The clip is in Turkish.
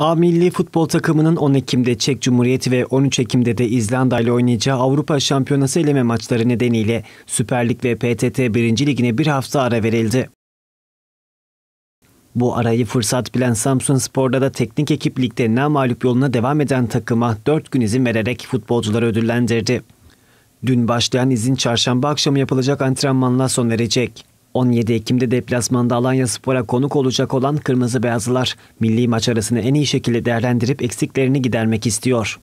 A milli futbol takımının 10 Ekim'de Çek Cumhuriyeti ve 13 Ekim'de de İzlanda ile oynayacağı Avrupa Şampiyonası eleme maçları nedeniyle Süper Lig ve PTT 1. Ligine bir hafta ara verildi. Bu arayı fırsat bilen Samsun Spor'da da teknik ekip ligde namalup yoluna devam eden takıma 4 gün izin vererek futbolcuları ödüllendirdi. Dün başlayan izin çarşamba akşamı yapılacak antrenmanla son verecek. 17 Ekim'de deplasmanda Alanya Spor'a konuk olacak olan Kırmızı Beyazlılar, milli maç arasını en iyi şekilde değerlendirip eksiklerini gidermek istiyor.